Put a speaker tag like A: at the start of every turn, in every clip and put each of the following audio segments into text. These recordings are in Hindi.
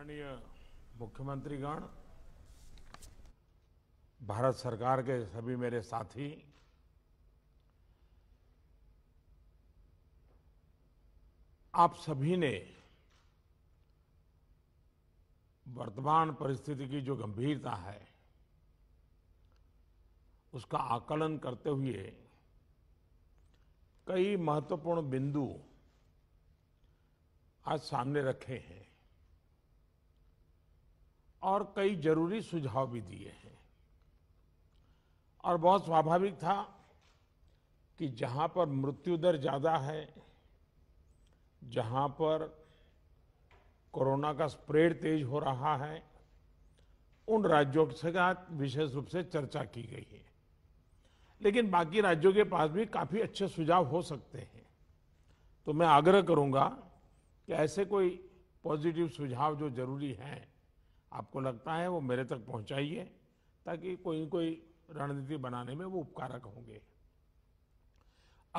A: माननीय मुख्यमंत्रीगण भारत सरकार के सभी मेरे साथी आप सभी ने वर्तमान परिस्थिति की जो गंभीरता है उसका आकलन करते हुए कई महत्वपूर्ण बिंदु आज सामने रखे हैं और कई जरूरी सुझाव भी दिए हैं और बहुत स्वाभाविक था कि जहाँ पर मृत्यु दर ज़्यादा है जहाँ पर कोरोना का स्प्रेड तेज हो रहा है उन राज्यों से विशेष रूप से चर्चा की गई है लेकिन बाकी राज्यों के पास भी काफ़ी अच्छे सुझाव हो सकते हैं तो मैं आग्रह करूंगा कि ऐसे कोई पॉजिटिव सुझाव जो जरूरी हैं आपको लगता है वो मेरे तक पहुंचाइए ताकि कोई कोई रणनीति बनाने में वो उपकारक होंगे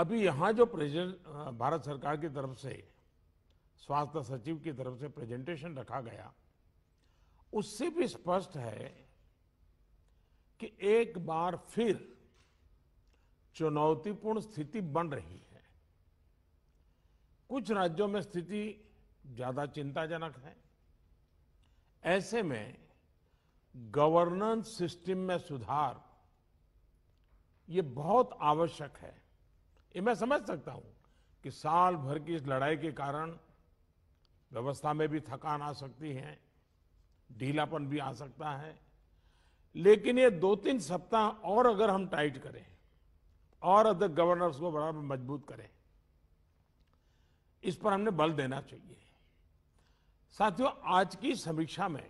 A: अभी यहाँ जो प्रेजेंट भारत सरकार की तरफ से स्वास्थ्य सचिव की तरफ से प्रेजेंटेशन रखा गया उससे भी स्पष्ट है कि एक बार फिर चुनौतीपूर्ण स्थिति बन रही है कुछ राज्यों में स्थिति ज्यादा चिंताजनक है ऐसे में गवर्नेंस सिस्टम में सुधार ये बहुत आवश्यक है ये मैं समझ सकता हूं कि साल भर की इस लड़ाई के कारण व्यवस्था में भी थकान आ सकती है ढीलापन भी आ सकता है लेकिन ये दो तीन सप्ताह और अगर हम टाइट करें और अधिक गवर्नर्स को बराबर मजबूत करें इस पर हमने बल देना चाहिए साथियों आज की समीक्षा में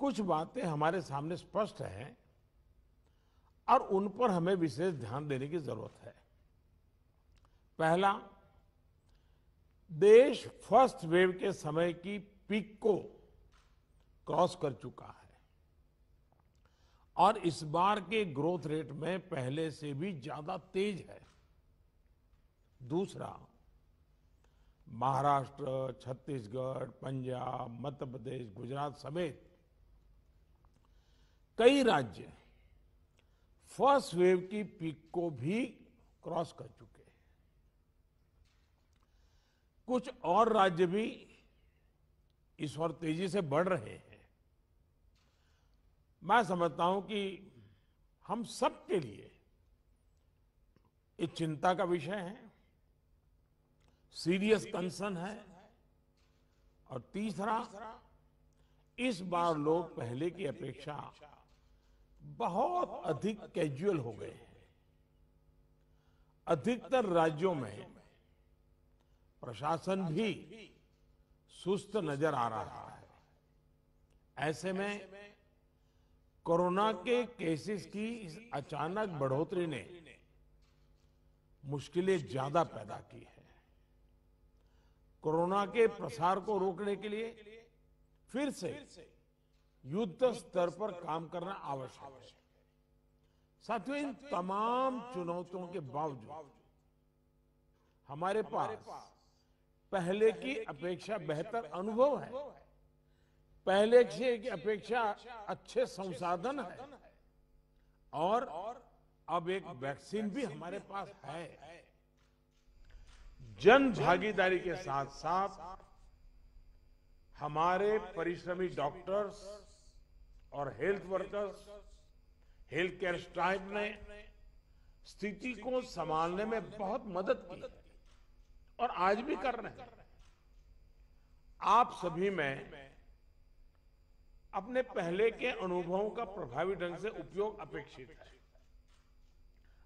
A: कुछ बातें हमारे सामने स्पष्ट हैं और उन पर हमें विशेष ध्यान देने की जरूरत है पहला देश फर्स्ट वेव के समय की पीक को क्रॉस कर चुका है और इस बार के ग्रोथ रेट में पहले से भी ज्यादा तेज है दूसरा महाराष्ट्र छत्तीसगढ़ पंजाब मध्य प्रदेश गुजरात समेत कई राज्य फर्स्ट वेव की पीक को भी क्रॉस कर चुके हैं कुछ और राज्य भी इस और तेजी से बढ़ रहे हैं मैं समझता हूं कि हम सबके लिए ये चिंता का विषय है सीरियस कंसर्न है और तीसरा इस बार लोग पहले की अपेक्षा बहुत अधिक कैजुअल हो गए हैं अधिकतर राज्यों में प्रशासन भी सुस्त नजर आ रहा है ऐसे में कोरोना के केसेस की इस अचानक बढ़ोतरी ने मुश्किलें ज्यादा पैदा की है कोरोना के प्रसार को रोकने के लिए फिर से युद्ध स्तर पर काम करना आवश्यक है साथियों इन तमाम चुनौतियों के बावजूद हमारे पास पहले की अपेक्षा बेहतर अनुभव है पहले की अपेक्षा अच्छे संसाधन है और अब एक वैक्सीन भी हमारे पास है जन भागीदारी के साथ साथ हमारे परिश्रमी डॉक्टर्स और health workers health care staff ने स्थिति को संभालने में बहुत मदद की और आज भी कर रहे हैं आप सभी में अपने पहले के अनुभवों का प्रभावी ढंग से उपयोग अपेक्षित है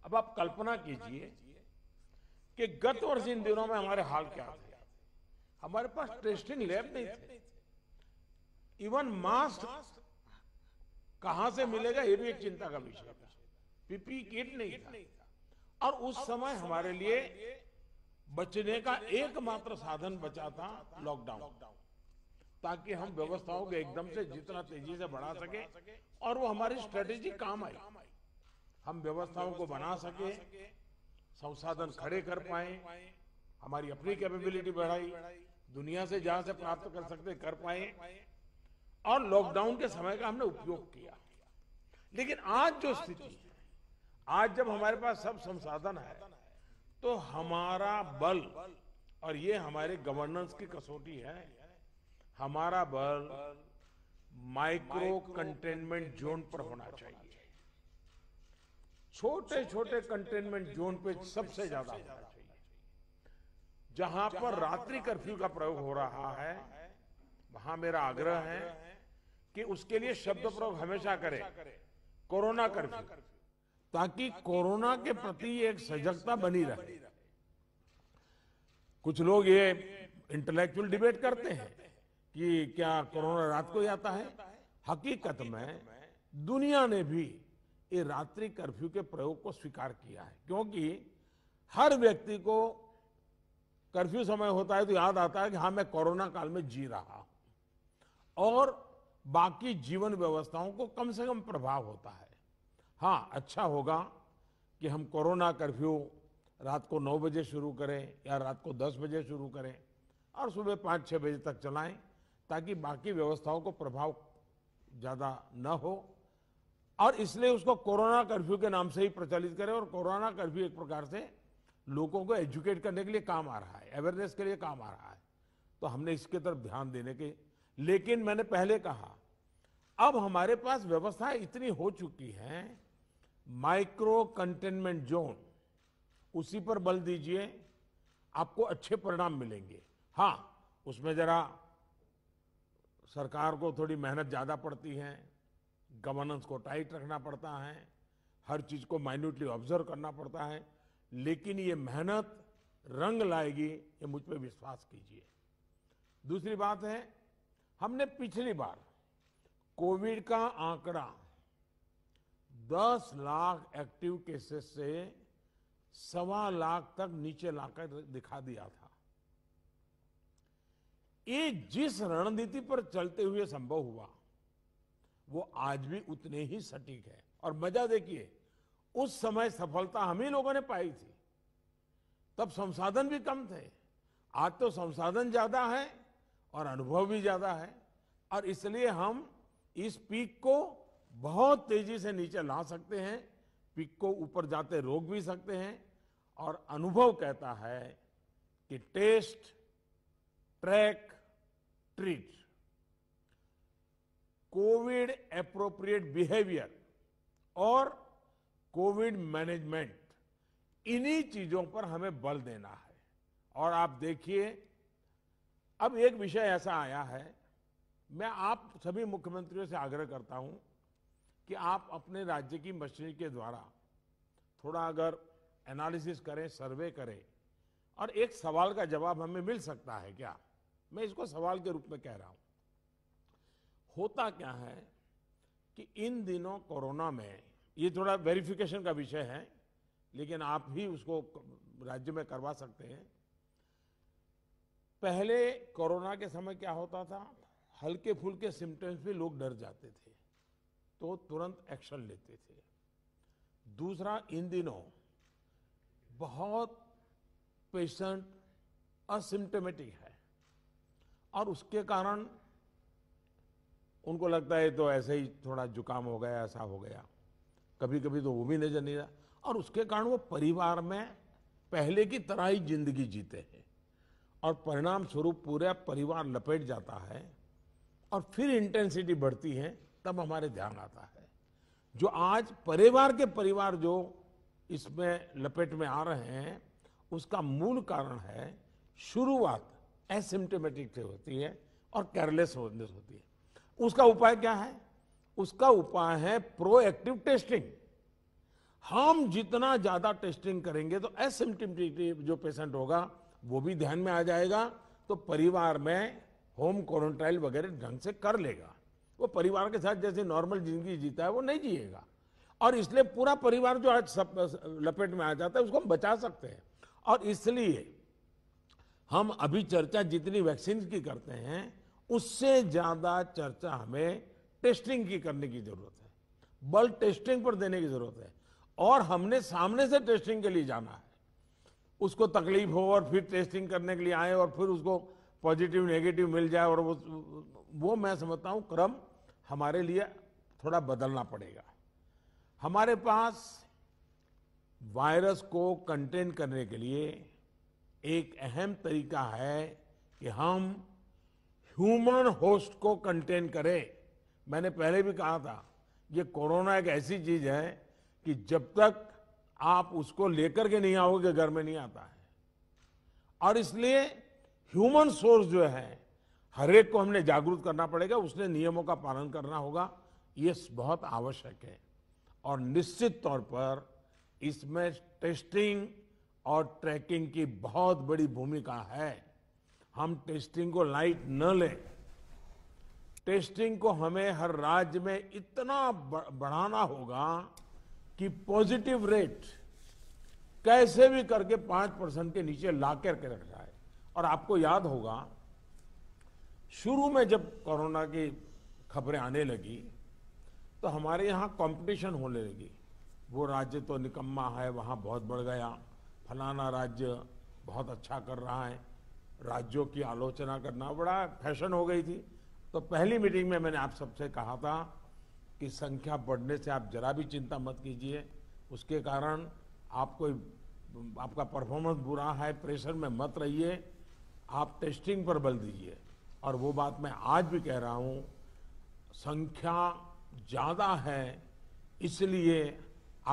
A: अब आप कल्पना कीजिए कि गत वर्ष इन दिनों में हमारे हाल क्या थे हमारे पास टेस्टिंग लैब नहीं थे इवन मास्क कहां से मिलेगा ये भी एक चिंता का विषय था पीपी किट नहीं था और उस समय हमारे लिए बचने का एकमात्र साधन बचा था लॉकडाउन ताकि हम व्यवस्थाओं को एकदम से जितना तेजी से बढ़ा सके और वो हमारी स्ट्रेटेजी काम आई हम व्यवस्थाओं को बना सके संसाधन खड़े कर पाए हमारी अपनी कैपेबिलिटी बढ़ाई दुनिया से जहां से प्राप्त कर सकते कर पाए और लॉकडाउन के समय का हमने उपयोग किया लेकिन आज जो स्थिति आज जब हमारे पास सब संसाधन है तो, तो हमारा बल और ये हमारे गवर्नेंस की कसौटी है हमारा बल माइक्रो कंटेनमेंट जोन पर होना चाहिए छोटे छोटे कंटेनमेंट जोन पे सबसे ज्यादा होना चाहिए जहां पर रात्रि कर्फ्यू का प्रयोग हो रहा है वहां मेरा आग्रह है कि उसके लिए शब्द प्रयोग हमेशा करें कोरोना कर्फ्यू ताकि कोरोना के प्रति एक सजगता बनी रहे कुछ लोग ये इंटेलेक्चुअल डिबेट करते हैं कि क्या कोरोना रात को ही आता है हकीकत में दुनिया ने भी ये रात्रि कर्फ्यू के प्रयोग को स्वीकार किया है क्योंकि हर व्यक्ति को कर्फ्यू समय होता है तो याद आता है कि हाँ मैं कोरोना काल में जी रहा हूं और बाकी जीवन व्यवस्थाओं को कम से कम प्रभाव होता है हाँ अच्छा होगा कि हम कोरोना कर्फ्यू रात को नौ बजे शुरू करें या रात को दस बजे शुरू करें और सुबह पाँच छः बजे तक चलाएं ताकि बाकी व्यवस्थाओं को प्रभाव ज़्यादा न हो और इसलिए उसको कोरोना कर्फ्यू के नाम से ही प्रचलित करें और कोरोना कर्फ्यू एक प्रकार से लोगों को एजुकेट करने के लिए काम आ रहा है अवेयरनेस के लिए काम आ रहा है तो हमने इसके तरफ ध्यान देने के लेकिन मैंने पहले कहा अब हमारे पास व्यवस्था इतनी हो चुकी है माइक्रो कंटेनमेंट जोन उसी पर बल दीजिए आपको अच्छे परिणाम मिलेंगे हाँ उसमें जरा सरकार को थोड़ी मेहनत ज़्यादा पड़ती है गवर्नेंस को टाइट रखना पड़ता है हर चीज को माइन्यूटली ऑब्जर्व करना पड़ता है लेकिन ये मेहनत रंग लाएगी ये मुझ पर विश्वास कीजिए दूसरी बात है हमने पिछली बार कोविड का आंकड़ा 10 लाख एक्टिव केसेस से सवा लाख तक नीचे लाकर दिखा दिया था ये जिस रणनीति पर चलते हुए संभव हुआ वो आज भी उतने ही सटीक है और मजा देखिए उस समय सफलता हम ही लोगों ने पाई थी तब संसाधन भी कम थे आज तो संसाधन ज्यादा है और अनुभव भी ज्यादा है और इसलिए हम इस पीक को बहुत तेजी से नीचे ला सकते हैं पीक को ऊपर जाते रोक भी सकते हैं और अनुभव कहता है कि test track treat COVID appropriate behaviour और कोविड मैनेजमेंट इन्हीं चीजों पर हमें बल देना है और आप देखिए अब एक विषय ऐसा आया है मैं आप सभी मुख्यमंत्रियों से आग्रह करता हूं कि आप अपने राज्य की मशीनरी के द्वारा थोड़ा अगर एनालिसिस करें सर्वे करें और एक सवाल का जवाब हमें मिल सकता है क्या मैं इसको सवाल के रूप में कह रहा हूं होता क्या है कि इन दिनों कोरोना में ये थोड़ा वेरिफिकेशन का विषय है लेकिन आप ही उसको राज्य में करवा सकते हैं पहले कोरोना के समय क्या होता था हल्के फुल्के सिम्टम्स भी लोग डर जाते थे तो तुरंत एक्शन लेते थे दूसरा इन दिनों बहुत पेशेंट असिम्टमेटिक है और उसके कारण उनको लगता है तो ऐसे ही थोड़ा जुकाम हो गया ऐसा हो गया कभी कभी तो वो भी नजर नहीं रहा और उसके कारण वो परिवार में पहले की तरह ही जिंदगी जीते हैं और परिणाम स्वरूप पूरा परिवार लपेट जाता है और फिर इंटेंसिटी बढ़ती है तब हमारे ध्यान आता है जो आज परिवार के परिवार जो इसमें लपेट में आ रहे हैं उसका मूल कारण है शुरुआत एसिम्टोमेटिक से होती है और केयरलेस होती है उसका उपाय क्या है उसका उपाय है प्रोएक्टिव टेस्टिंग हम जितना ज्यादा टेस्टिंग करेंगे तो एसिम्टमेटिक जो पेशेंट होगा वो भी ध्यान में आ जाएगा तो परिवार में होम क्वारंटाइन वगैरह ढंग से कर लेगा वो परिवार के साथ जैसे नॉर्मल जिंदगी जीता है वो नहीं जिएगा और इसलिए पूरा परिवार जो आज सब लपेट में आ जाता है उसको हम बचा सकते हैं और इसलिए हम अभी चर्चा जितनी वैक्सीन की करते हैं उससे ज्यादा चर्चा हमें टेस्टिंग की करने की जरूरत है बल टेस्टिंग पर देने की जरूरत है और हमने सामने से टेस्टिंग के लिए जाना है उसको तकलीफ हो और फिर टेस्टिंग करने के लिए आए और फिर उसको पॉजिटिव नेगेटिव मिल जाए और वो वो मैं समझता हूँ क्रम हमारे लिए थोड़ा बदलना पड़ेगा हमारे पास वायरस को कंटेन करने के लिए एक अहम तरीका है कि हम ह्यूमन होस्ट को कंटेन करे मैंने पहले भी कहा था ये कोरोना एक ऐसी चीज है कि जब तक आप उसको लेकर के नहीं आओगे घर में नहीं आता है और इसलिए ह्यूमन सोर्स जो है हर एक को हमने जागरूक करना पड़ेगा उसने नियमों का पालन करना होगा ये बहुत आवश्यक है और निश्चित तौर पर इसमें टेस्टिंग और ट्रैकिंग की बहुत बड़ी भूमिका है हम टेस्टिंग को लाइट न लें टेस्टिंग को हमें हर राज्य में इतना बढ़ाना होगा कि पॉजिटिव रेट कैसे भी करके पांच परसेंट के नीचे ला करके रख जाए और आपको याद होगा शुरू में जब कोरोना की खबरें आने लगी तो हमारे यहाँ कंपटीशन होने लगी वो राज्य तो निकम्मा है वहाँ बहुत बढ़ गया फलाना राज्य बहुत अच्छा कर रहा है राज्यों की आलोचना करना बड़ा फैशन हो गई थी तो पहली मीटिंग में मैंने आप सबसे कहा था कि संख्या बढ़ने से आप जरा भी चिंता मत कीजिए उसके कारण आप कोई आपका परफॉर्मेंस बुरा है प्रेशर में मत रहिए आप टेस्टिंग पर बल दीजिए और वो बात मैं आज भी कह रहा हूँ संख्या ज़्यादा है इसलिए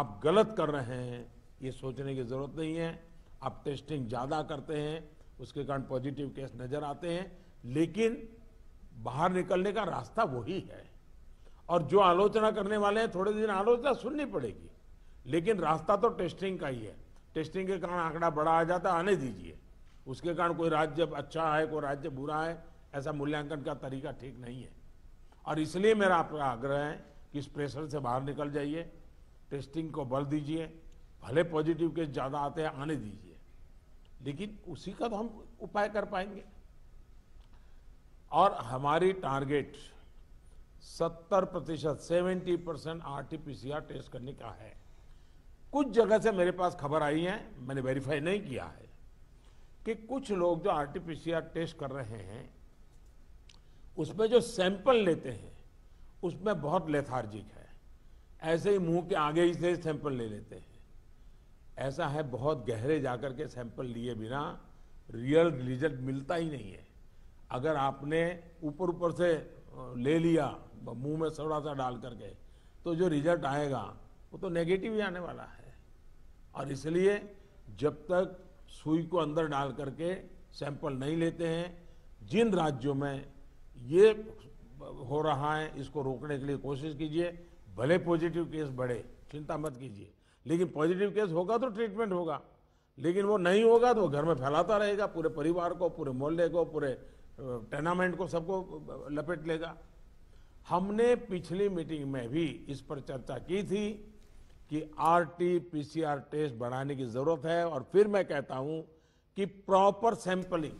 A: आप गलत कर रहे हैं ये सोचने की ज़रूरत नहीं है आप टेस्टिंग ज़्यादा करते हैं उसके कारण पॉजिटिव केस नजर आते हैं लेकिन बाहर निकलने का रास्ता वही है और जो आलोचना करने वाले हैं थोड़े दिन आलोचना सुननी पड़ेगी लेकिन रास्ता तो टेस्टिंग का ही है टेस्टिंग के कारण आंकड़ा बड़ा आ जाता आने दीजिए उसके कारण कोई राज्य अच्छा है कोई राज्य बुरा है ऐसा मूल्यांकन का तरीका ठीक नहीं है और इसलिए मेरा आपका आग्रह है कि इस प्रेशर से बाहर निकल जाइए टेस्टिंग को बल दीजिए भले पॉजिटिव केस ज़्यादा आते हैं आने दीजिए लेकिन उसी का तो हम उपाय कर पाएंगे और हमारी टारगेट 70 प्रतिशत सेवेंटी परसेंट आरटीपीसीआर टेस्ट करने का है कुछ जगह से मेरे पास खबर आई है मैंने वेरीफाई नहीं किया है कि कुछ लोग जो आरटीपीसीआर टेस्ट कर रहे हैं उसमें जो सैंपल लेते हैं उसमें बहुत लेथार्जिक है ऐसे ही मुंह के आगे ही से सैंपल ले लेते हैं ऐसा है बहुत गहरे जाकर के सैंपल लिए बिना रियल रिजल्ट मिलता ही नहीं है अगर आपने ऊपर ऊपर से ले लिया मुंह में थोड़ा सा डाल करके तो जो रिजल्ट आएगा वो तो नेगेटिव ही आने वाला है और इसलिए जब तक सुई को अंदर डाल करके सैंपल नहीं लेते हैं जिन राज्यों में ये हो रहा है इसको रोकने के लिए कोशिश कीजिए भले पॉजिटिव केस बढ़े चिंता मत कीजिए लेकिन पॉजिटिव केस होगा तो ट्रीटमेंट होगा लेकिन वो नहीं होगा तो वो घर में फैलाता रहेगा पूरे परिवार को पूरे मोहल्ले को पूरे टेनामेंट को सबको लपेट लेगा हमने पिछली मीटिंग में भी इस पर चर्चा की थी कि आरटीपीसीआर टेस्ट बढ़ाने की ज़रूरत है और फिर मैं कहता हूं कि प्रॉपर सैंपलिंग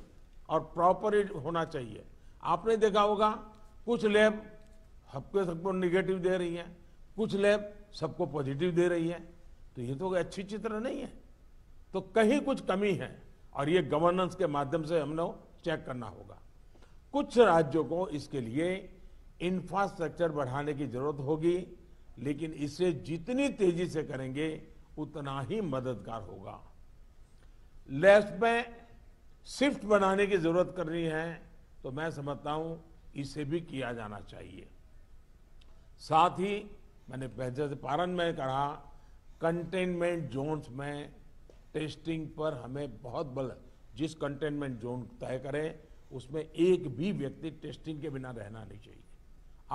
A: और प्रॉपर होना चाहिए आपने देखा होगा कुछ लैब सबको सबको निगेटिव दे रही है कुछ लैब सबको पॉजिटिव दे रही है तो ये तो अच्छी चित्र नहीं है तो कहीं कुछ कमी है और ये गवर्नेंस के माध्यम से हम लोग चेक करना होगा कुछ राज्यों को इसके लिए इंफ्रास्ट्रक्चर बढ़ाने की जरूरत होगी लेकिन इसे जितनी तेजी से करेंगे उतना ही मददगार होगा लेफ्ट में शिफ्ट बनाने की जरूरत करनी है तो मैं समझता हूं इसे भी किया जाना चाहिए साथ ही मैंने पहले पारण में कहा कंटेनमेंट जोन्स में टेस्टिंग पर हमें बहुत बल जिस कंटेनमेंट जोन तय करें उसमें एक भी व्यक्ति टेस्टिंग के बिना रहना नहीं चाहिए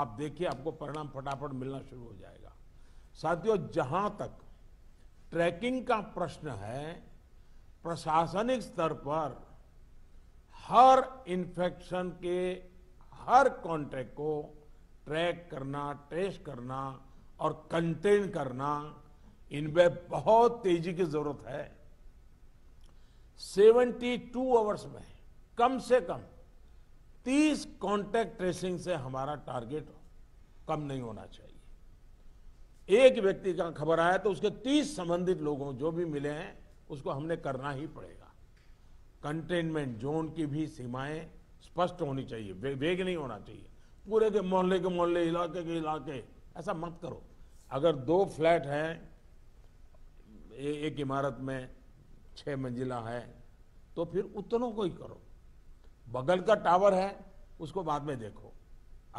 A: आप देखिए आपको परिणाम फटाफट मिलना शुरू हो जाएगा साथियों जहां तक ट्रैकिंग का प्रश्न है प्रशासनिक स्तर पर हर इन्फेक्शन के हर कॉन्टैक्ट को ट्रैक करना टेस्ट करना और कंटेन करना इनमें बहुत तेजी की जरूरत है 72 आवर्स में कम से कम 30 कांटेक्ट ट्रेसिंग से हमारा टारगेट कम नहीं होना चाहिए एक व्यक्ति का खबर आया तो उसके 30 संबंधित लोगों जो भी मिले हैं उसको हमने करना ही पड़ेगा कंटेनमेंट जोन की भी सीमाएं स्पष्ट होनी चाहिए वेग नहीं होना चाहिए पूरे के मोहल्ले के मोहल्ले इलाके के इलाके ऐसा मत करो अगर दो फ्लैट हैं एक इमारत में छः मंजिला है तो फिर उतनों को ही करो बगल का टावर है उसको बाद में देखो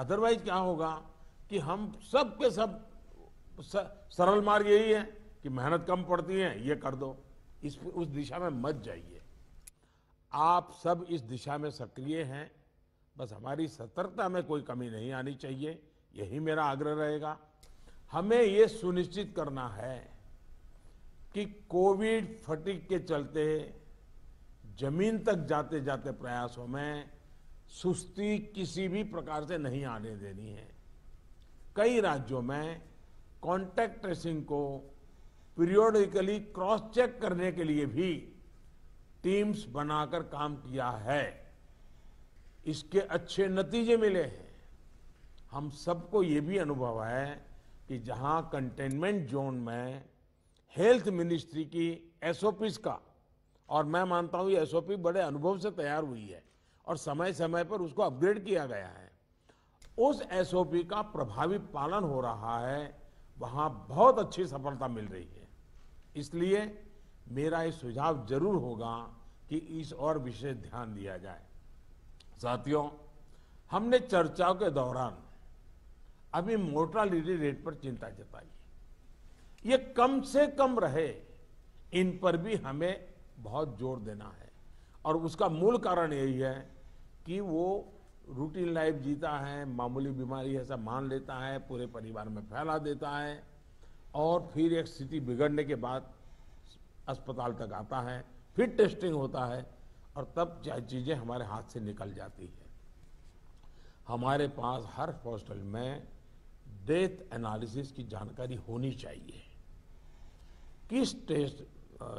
A: अदरवाइज क्या होगा कि हम सब के सब सरल मार्ग यही है कि मेहनत कम पड़ती है ये कर दो इस उस दिशा में मत जाइए आप सब इस दिशा में सक्रिय हैं बस हमारी सतर्कता में कोई कमी नहीं आनी चाहिए यही मेरा आग्रह रहेगा हमें ये सुनिश्चित करना है कि कोविड फटिक के चलते जमीन तक जाते जाते प्रयासों में सुस्ती किसी भी प्रकार से नहीं आने देनी है कई राज्यों में कॉन्टैक्ट ट्रेसिंग को पीरियोडिकली क्रॉस चेक करने के लिए भी टीम्स बनाकर काम किया है इसके अच्छे नतीजे मिले हैं हम सबको ये भी अनुभव है कि जहां कंटेनमेंट जोन में हेल्थ मिनिस्ट्री की एसओपीस का और मैं मानता हूँ ये एसओपी बड़े अनुभव से तैयार हुई है और समय समय पर उसको अपग्रेड किया गया है उस एसओपी का प्रभावी पालन हो रहा है वहाँ बहुत अच्छी सफलता मिल रही है इसलिए मेरा ये सुझाव जरूर होगा कि इस और विशेष ध्यान दिया जाए साथियों हमने चर्चाओं के दौरान अभी मोर्टालिटी रेट पर चिंता जताई ये कम से कम रहे इन पर भी हमें बहुत जोर देना है और उसका मूल कारण यही है कि वो रूटीन लाइफ जीता है मामूली बीमारी ऐसा मान लेता है पूरे परिवार में फैला देता है और फिर एक स्थिति बिगड़ने के बाद अस्पताल तक आता है फिर टेस्टिंग होता है और तब चीज़ें हमारे हाथ से निकल जाती है हमारे पास हर हॉस्टल में डेथ एनालिसिस की जानकारी होनी चाहिए किस टेस्ट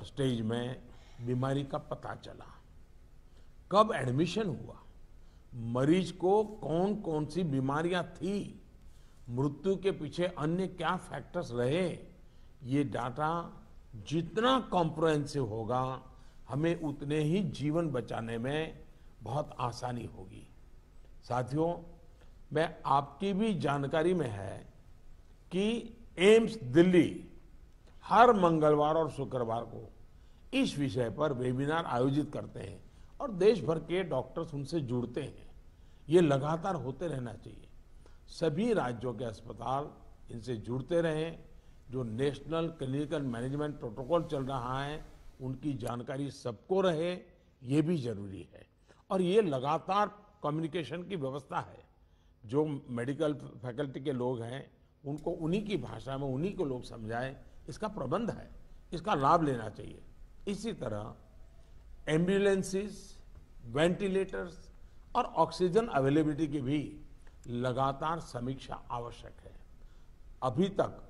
A: स्टेज में बीमारी का पता चला कब एडमिशन हुआ मरीज को कौन कौन सी बीमारियां थी मृत्यु के पीछे अन्य क्या फैक्टर्स रहे ये डाटा जितना कॉम्प्रहेंसिव होगा हमें उतने ही जीवन बचाने में बहुत आसानी होगी साथियों मैं आपकी भी जानकारी में है कि एम्स दिल्ली हर मंगलवार और शुक्रवार को इस विषय पर वेबिनार आयोजित करते हैं और देश भर के डॉक्टर्स उनसे जुड़ते हैं ये लगातार होते रहना चाहिए सभी राज्यों के अस्पताल इनसे जुड़ते रहें जो नेशनल क्लिनिकल मैनेजमेंट प्रोटोकॉल चल रहा है उनकी जानकारी सबको रहे ये भी जरूरी है और ये लगातार कम्युनिकेशन की व्यवस्था है जो मेडिकल फैकल्टी के लोग हैं उनको उन्हीं की भाषा में उन्हीं को लोग समझाएं इसका प्रबंध है इसका लाभ लेना चाहिए इसी तरह एम्बुलेंसेस वेंटिलेटर्स और ऑक्सीजन अवेलेबिलिटी की भी लगातार समीक्षा आवश्यक है अभी तक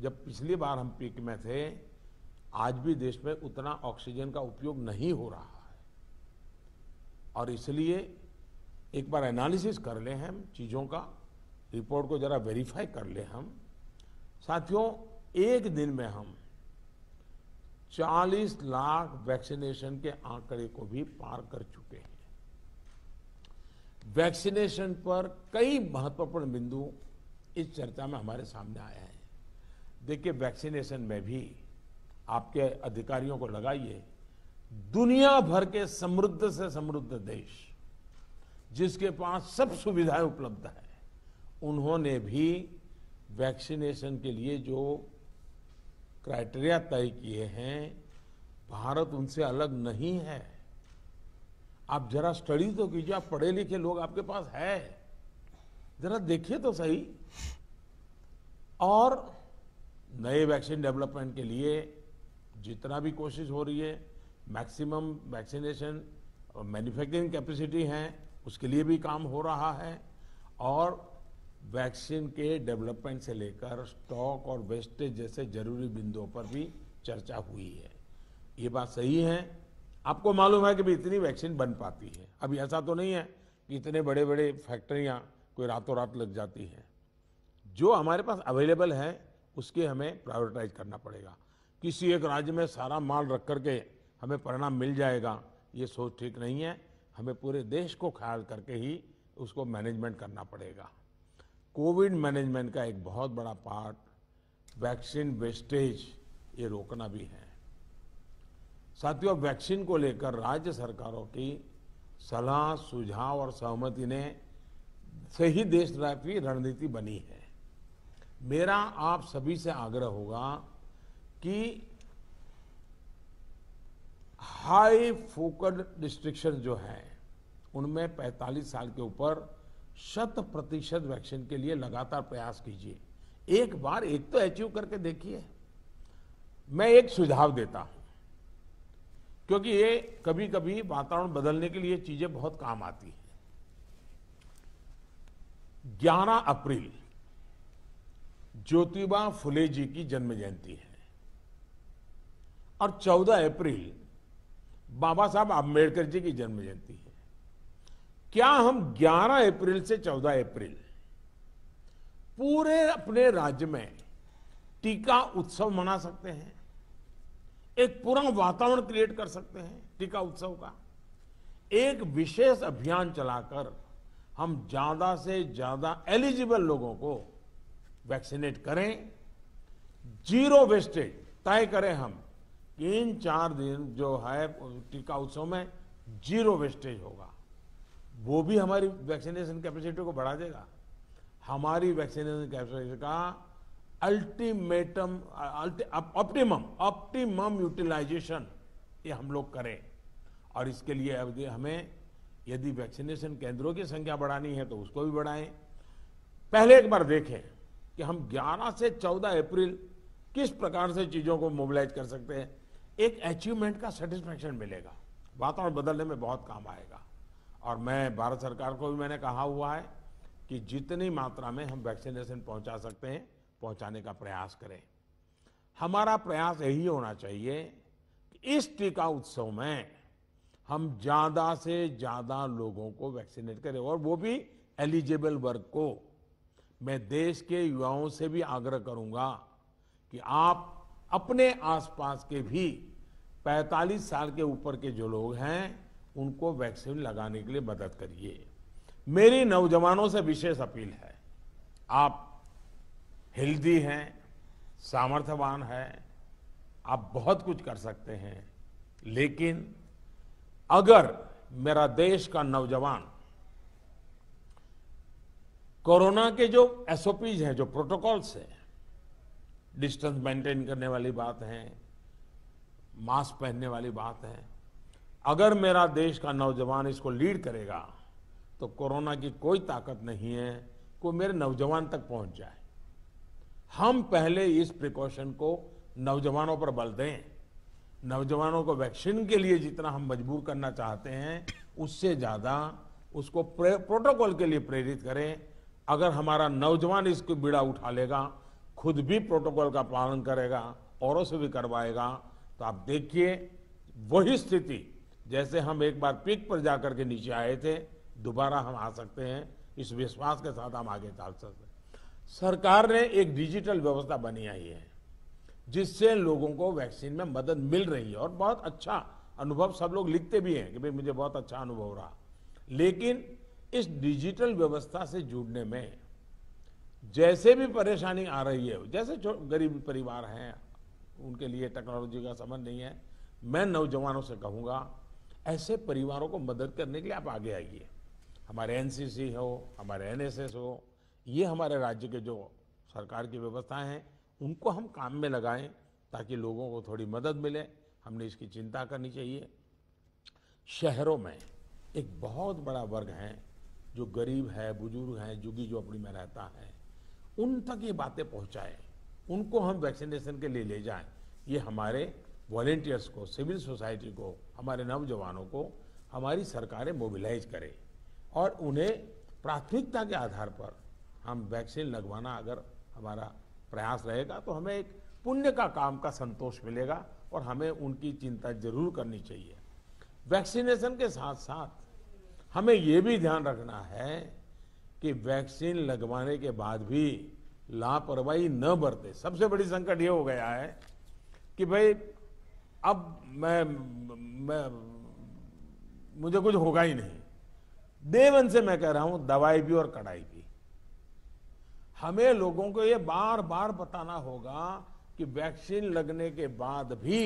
A: जब पिछली बार हम पीक में थे आज भी देश में उतना ऑक्सीजन का उपयोग नहीं हो रहा है और इसलिए एक बार एनालिसिस कर लें हम चीज़ों का रिपोर्ट को ज़रा वेरीफाई कर लें हम साथियों एक दिन में हम 40 लाख वैक्सीनेशन के आंकड़े को भी पार कर चुके हैं वैक्सीनेशन पर कई महत्वपूर्ण बिंदु इस चर्चा में हमारे सामने आए हैं देखिए वैक्सीनेशन में भी आपके अधिकारियों को लगाइए दुनिया भर के समृद्ध से समृद्ध देश जिसके पास सब सुविधाएं उपलब्ध है उन्होंने भी वैक्सीनेशन के लिए जो क्राइटेरिया तय किए हैं भारत उनसे अलग नहीं है आप जरा स्टडी तो कीजिए आप पढ़े लिखे लोग आपके पास है जरा देखिए तो सही और नए वैक्सीन डेवलपमेंट के लिए जितना भी कोशिश हो रही है मैक्सिमम वैक्सीनेशन और मैन्युफैक्चरिंग कैपेसिटी है उसके लिए भी काम हो रहा है और वैक्सीन के डेवलपमेंट से लेकर स्टॉक और वेस्टेज जैसे जरूरी बिंदुओं पर भी चर्चा हुई है ये बात सही है आपको मालूम है कि भी इतनी वैक्सीन बन पाती है अभी ऐसा तो नहीं है कि इतने बड़े बड़े फैक्ट्रियाँ कोई रातों रात लग जाती हैं जो हमारे पास अवेलेबल है उसके हमें प्रायोरिटाइज करना पड़ेगा किसी एक राज्य में सारा माल रख करके हमें परिणाम मिल जाएगा ये सोच ठीक नहीं है हमें पूरे देश को ख्याल करके ही उसको मैनेजमेंट करना पड़ेगा कोविड मैनेजमेंट का एक बहुत बड़ा पार्ट वैक्सीन वेस्टेज ये रोकना भी है साथियों वैक्सीन को लेकर राज्य सरकारों की सलाह सुझाव और सहमति ने से ही देशव्यापी रणनीति बनी है मेरा आप सभी से आग्रह होगा कि हाई फोकस डिस्ट्रिक्शन जो है उनमें 45 साल के ऊपर शत प्रतिशत वैक्सीन के लिए लगातार प्रयास कीजिए एक बार एक तो अचीव करके देखिए मैं एक सुझाव देता हूं क्योंकि ये कभी कभी वातावरण बदलने के लिए चीजें बहुत काम आती है ग्यारह अप्रैल ज्योतिबा फुले जी की जन्म जयंती है और 14 अप्रैल बाबा साहब आंबेडकर जी की जन्म जयंती है क्या हम 11 अप्रैल से 14 अप्रैल पूरे अपने राज्य में टीका उत्सव मना सकते हैं एक पूरा वातावरण क्रिएट कर सकते हैं टीका उत्सव का एक विशेष अभियान चलाकर हम ज्यादा से ज्यादा एलिजिबल लोगों को वैक्सीनेट करें जीरो वेस्टेज तय करें हम इन चार दिन जो है टीका उत्सव में जीरो वेस्टेज होगा वो भी हमारी वैक्सीनेशन कैपेसिटी को बढ़ा देगा हमारी वैक्सीनेशन कैपेसिटी का अल्टीमेटम ऑप्टिमम ऑप्टिमम यूटिलाइजेशन ये हम लोग करें और इसके लिए अब हमें यदि वैक्सीनेशन केंद्रों की संख्या बढ़ानी है तो उसको भी बढ़ाएं पहले एक बार देखें कि हम 11 से 14 अप्रैल किस प्रकार से चीज़ों को मोबिलाइज कर सकते हैं एक अचीवमेंट का सेटिस्फेक्शन मिलेगा वातावरण बदलने में बहुत काम आएगा और मैं भारत सरकार को भी मैंने कहा हुआ है कि जितनी मात्रा में हम वैक्सीनेशन पहुंचा सकते हैं पहुंचाने का प्रयास करें हमारा प्रयास यही होना चाहिए कि इस टीका उत्सव में हम ज़्यादा से ज़्यादा लोगों को वैक्सीनेट करें और वो भी एलिजिबल वर्ग को मैं देश के युवाओं से भी आग्रह करूंगा कि आप अपने आसपास के भी 45 साल के ऊपर के जो लोग हैं उनको वैक्सीन लगाने के लिए मदद करिए मेरी नौजवानों से विशेष अपील है आप हेल्दी हैं सामर्थ्यवान हैं आप बहुत कुछ कर सकते हैं लेकिन अगर मेरा देश का नौजवान कोरोना के जो एसओपीज हैं जो प्रोटोकॉल्स हैं डिस्टेंस मेंटेन करने वाली बात है मास्क पहनने वाली बात है अगर मेरा देश का नौजवान इसको लीड करेगा तो कोरोना की कोई ताकत नहीं है को मेरे नौजवान तक पहुंच जाए हम पहले इस प्रिकॉशन को नौजवानों पर बल दें नौजवानों को वैक्सीन के लिए जितना हम मजबूर करना चाहते हैं उससे ज़्यादा उसको प्रोटोकॉल के लिए प्रेरित करें अगर हमारा नौजवान इसको बीड़ा उठा लेगा खुद भी प्रोटोकॉल का पालन करेगा औरों से भी करवाएगा तो आप देखिए वही स्थिति जैसे हम एक बार पीक पर जाकर के नीचे आए थे दोबारा हम आ सकते हैं इस विश्वास के साथ हम आगे चल सकते सरकार ने एक डिजिटल व्यवस्था बनी आई है जिससे लोगों को वैक्सीन में मदद मिल रही है और बहुत अच्छा अनुभव सब लोग लिखते भी हैं कि भाई मुझे बहुत अच्छा अनुभव रहा लेकिन इस डिजिटल व्यवस्था से जुड़ने में जैसे भी परेशानी आ रही है जैसे गरीब परिवार हैं उनके लिए टेक्नोलॉजी का समझ नहीं है मैं नौजवानों से कहूँगा ऐसे परिवारों को मदद करने के लिए आप आगे आइए हमारे एनसीसी हो हमारे एनएसएस हो ये हमारे राज्य के जो सरकार की व्यवस्थाएं हैं उनको हम काम में लगाएं ताकि लोगों को थोड़ी मदद मिले हमने इसकी चिंता करनी चाहिए शहरों में एक बहुत बड़ा वर्ग है जो गरीब है बुजुर्ग हैं जुगी झोपड़ी में रहता है उन तक ये बातें पहुँचाएँ उनको हम वैक्सीनेशन के लिए ले जाएं ये हमारे वॉलेंटियर्स को सिविल सोसाइटी को हमारे नौजवानों को हमारी सरकारें मोबिलाइज करें और उन्हें प्राथमिकता के आधार पर हम वैक्सीन लगवाना अगर हमारा प्रयास रहेगा तो हमें एक पुण्य का काम का संतोष मिलेगा और हमें उनकी चिंता जरूर करनी चाहिए वैक्सीनेशन के साथ साथ हमें ये भी ध्यान रखना है कि वैक्सीन लगवाने के बाद भी लापरवाही न बरते सबसे बड़ी संकट ये हो गया है कि भाई अब मैं मैं मुझे कुछ होगा ही नहीं देवन से मैं कह रहा हूं दवाई भी और कड़ाई भी हमें लोगों को यह बार बार बताना होगा कि वैक्सीन लगने के बाद भी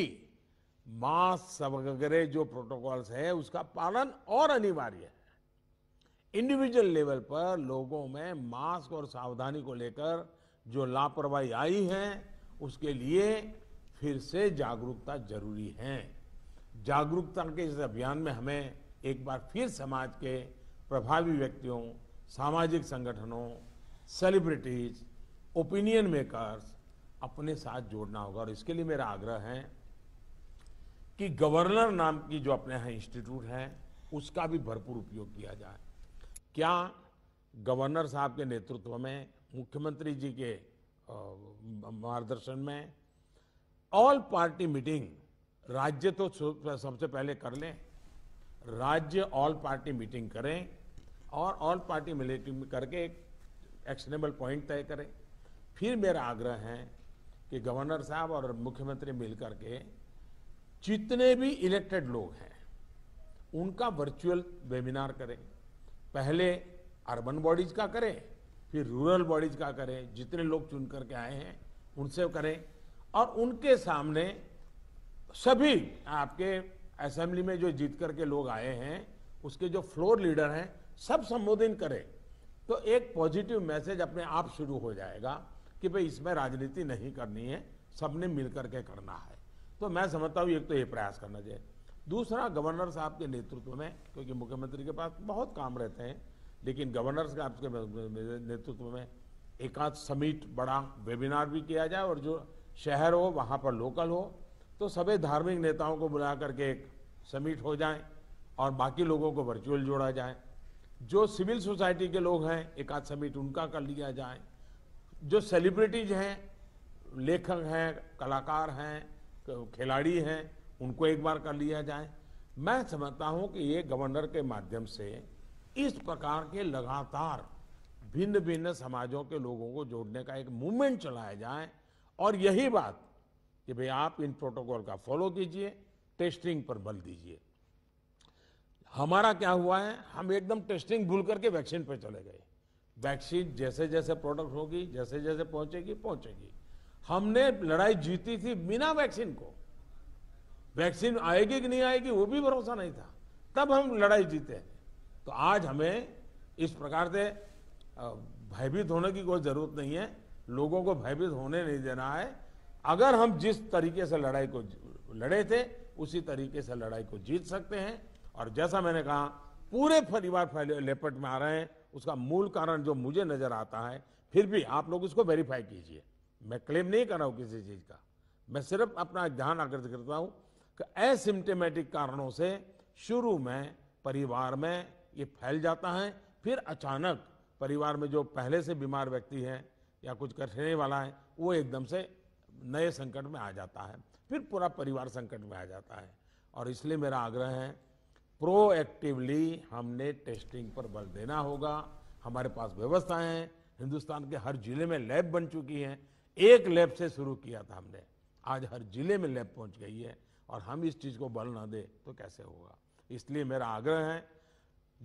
A: मास्क वगैरह जो प्रोटोकॉल्स है उसका पालन और अनिवार्य है इंडिविजुअल लेवल पर लोगों में मास्क और सावधानी को लेकर जो लापरवाही आई है उसके लिए फिर से जागरूकता जरूरी है जागरूकता के इस अभियान में हमें एक बार फिर समाज के प्रभावी व्यक्तियों सामाजिक संगठनों सेलिब्रिटीज ओपिनियन मेकर्स अपने साथ जोड़ना होगा और इसके लिए मेरा आग्रह है कि गवर्नर नाम की जो अपने यहाँ इंस्टीट्यूट है उसका भी भरपूर उपयोग किया जाए क्या गवर्नर साहब के नेतृत्व में मुख्यमंत्री जी के मार्गदर्शन में ऑल पार्टी मीटिंग राज्य तो सबसे पहले कर लें राज्य ऑल पार्टी मीटिंग करें और ऑल पार्टी मीटिंग करके एक एक्शनेबल पॉइंट तय करें फिर मेरा आग्रह है कि गवर्नर साहब और मुख्यमंत्री मिलकर के जितने भी इलेक्टेड लोग हैं उनका वर्चुअल वेबिनार करें पहले अर्बन बॉडीज का करें फिर रूरल बॉडीज का करें जितने लोग चुन करके आए हैं उनसे करें और उनके सामने सभी आपके असेंबली में जो जीत करके लोग आए हैं उसके जो फ्लोर लीडर हैं सब संबोधन करें तो एक पॉजिटिव मैसेज अपने आप शुरू हो जाएगा कि भाई इसमें राजनीति नहीं करनी है सबने मिलकर के करना है तो मैं समझता हूँ एक तो ये प्रयास करना चाहिए दूसरा गवर्नर साहब के नेतृत्व में क्योंकि मुख्यमंत्री के पास बहुत काम रहते हैं लेकिन गवर्नर साहब के नेतृत्व में एकाध समिट बड़ा वेबिनार भी किया जाए और जो शहर हो वहाँ पर लोकल हो तो सभी धार्मिक नेताओं को बुला करके एक समिट हो जाए और बाकी लोगों को वर्चुअल जोड़ा जाए जो सिविल सोसाइटी के लोग हैं एक आध समिट उनका कर लिया जाए जो सेलिब्रिटीज हैं लेखक हैं कलाकार हैं खिलाड़ी हैं उनको एक बार कर लिया जाए मैं समझता हूं कि ये गवर्नर के माध्यम से इस प्रकार के लगातार भिन्न भिन्न समाजों के लोगों को जोड़ने का एक मूवमेंट चलाया जाए और यही बात कि भाई आप इन प्रोटोकॉल का फॉलो कीजिए टेस्टिंग पर बल दीजिए हमारा क्या हुआ है हम एकदम टेस्टिंग भूल करके वैक्सीन पर चले गए वैक्सीन जैसे जैसे प्रोडक्ट होगी जैसे जैसे पहुंचेगी पहुंचेगी हमने लड़ाई जीती थी बिना वैक्सीन को वैक्सीन आएगी कि नहीं आएगी वो भी भरोसा नहीं था तब हम लड़ाई जीते तो आज हमें इस प्रकार से भयभीत होने की कोई ज़रूरत नहीं है लोगों को भयभीत होने नहीं देना है अगर हम जिस तरीके से लड़ाई को लड़े थे उसी तरीके से लड़ाई को जीत सकते हैं और जैसा मैंने कहा पूरे परिवार लेपट में आ रहे हैं उसका मूल कारण जो मुझे नजर आता है फिर भी आप लोग उसको वेरीफाई कीजिए मैं क्लेम नहीं कर रहा हूं किसी चीज़ का मैं सिर्फ अपना ध्यान आकर्षित करता हूं कि असिम्टोमेटिक कारणों से शुरू में परिवार में ये फैल जाता है फिर अचानक परिवार में जो पहले से बीमार व्यक्ति है या कुछ करने वाला है वो एकदम से नए संकट में आ जाता है फिर पूरा परिवार संकट में आ जाता है और इसलिए मेरा आग्रह है प्रोएक्टिवली हमने टेस्टिंग पर बल देना होगा हमारे पास व्यवस्थाएं हैं हिंदुस्तान के हर जिले में लैब बन चुकी हैं एक लैब से शुरू किया था हमने आज हर जिले में लैब पहुंच गई है और हम इस चीज़ को बल ना दें तो कैसे होगा इसलिए मेरा आग्रह है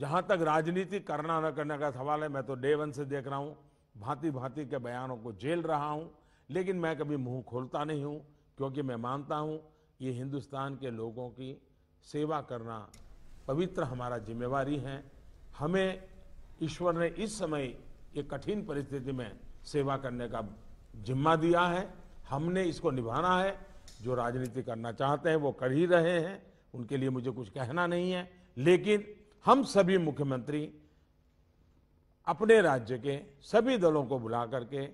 A: जहाँ तक राजनीति करना न करने का सवाल है मैं तो डे वन से देख रहा हूँ भांति भांति के बयानों को झेल रहा हूं लेकिन मैं कभी मुंह खोलता नहीं हूं क्योंकि मैं मानता हूं ये हिंदुस्तान के लोगों की सेवा करना पवित्र हमारा जिम्मेवारी है हमें ईश्वर ने इस समय ये कठिन परिस्थिति में सेवा करने का जिम्मा दिया है हमने इसको निभाना है जो राजनीति करना चाहते हैं वो कर ही रहे हैं उनके लिए मुझे कुछ कहना नहीं है लेकिन हम सभी मुख्यमंत्री अपने राज्य के सभी दलों को बुला करके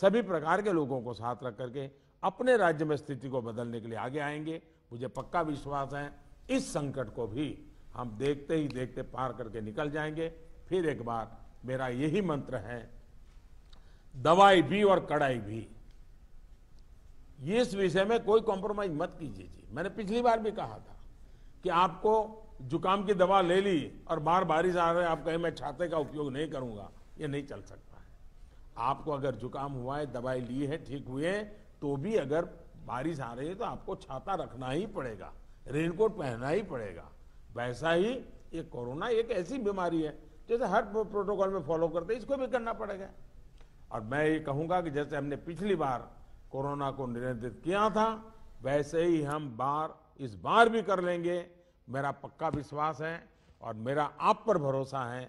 A: सभी प्रकार के लोगों को साथ रख करके अपने राज्य में स्थिति को बदलने के लिए आगे आएंगे मुझे पक्का विश्वास है इस संकट को भी हम देखते ही देखते पार करके निकल जाएंगे फिर एक बार मेरा यही मंत्र है दवाई भी और कड़ाई भी इस विषय में कोई कॉम्प्रोमाइज मत कीजिए जी मैंने पिछली बार भी कहा था कि आपको जुकाम की दवा ले ली और बार बारिश आ रही है आप कहें मैं छाते का उपयोग नहीं करूंगा ये नहीं चल सकता है आपको अगर जुकाम हुआ है दवाई ली है ठीक हुए तो भी अगर बारिश आ रही है तो आपको छाता रखना ही पड़ेगा रेनकोट पहनना ही पड़ेगा वैसा ही ये कोरोना एक ऐसी बीमारी है जैसे हर प्रोटोकॉल में फॉलो करते इसको भी करना पड़ेगा और मैं ये कहूंगा कि जैसे हमने पिछली बार कोरोना को नियंत्रित किया था वैसे ही हम बार इस बार भी कर लेंगे मेरा पक्का विश्वास है और मेरा आप पर भरोसा है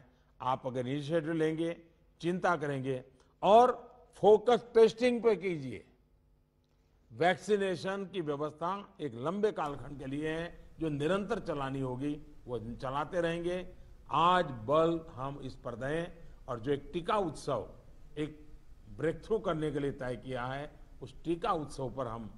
A: आप अगर इनिशिएटिव लेंगे चिंता करेंगे और फोकस टेस्टिंग पे कीजिए वैक्सीनेशन की व्यवस्था एक लंबे कालखंड के लिए है जो निरंतर चलानी होगी वो चलाते रहेंगे आज बल हम इस पर दें और जो एक टीका उत्सव एक ब्रेक थ्रू करने के लिए तय किया है उस टीका उत्सव पर हम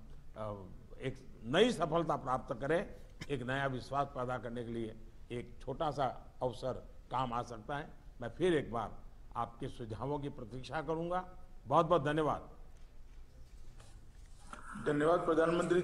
A: एक नई सफलता प्राप्त करें एक नया विश्वास पैदा करने के लिए एक छोटा सा अवसर काम आ सकता है मैं फिर एक बार आपके सुझावों की प्रतीक्षा करूंगा बहुत बहुत धन्यवाद धन्यवाद प्रधानमंत्री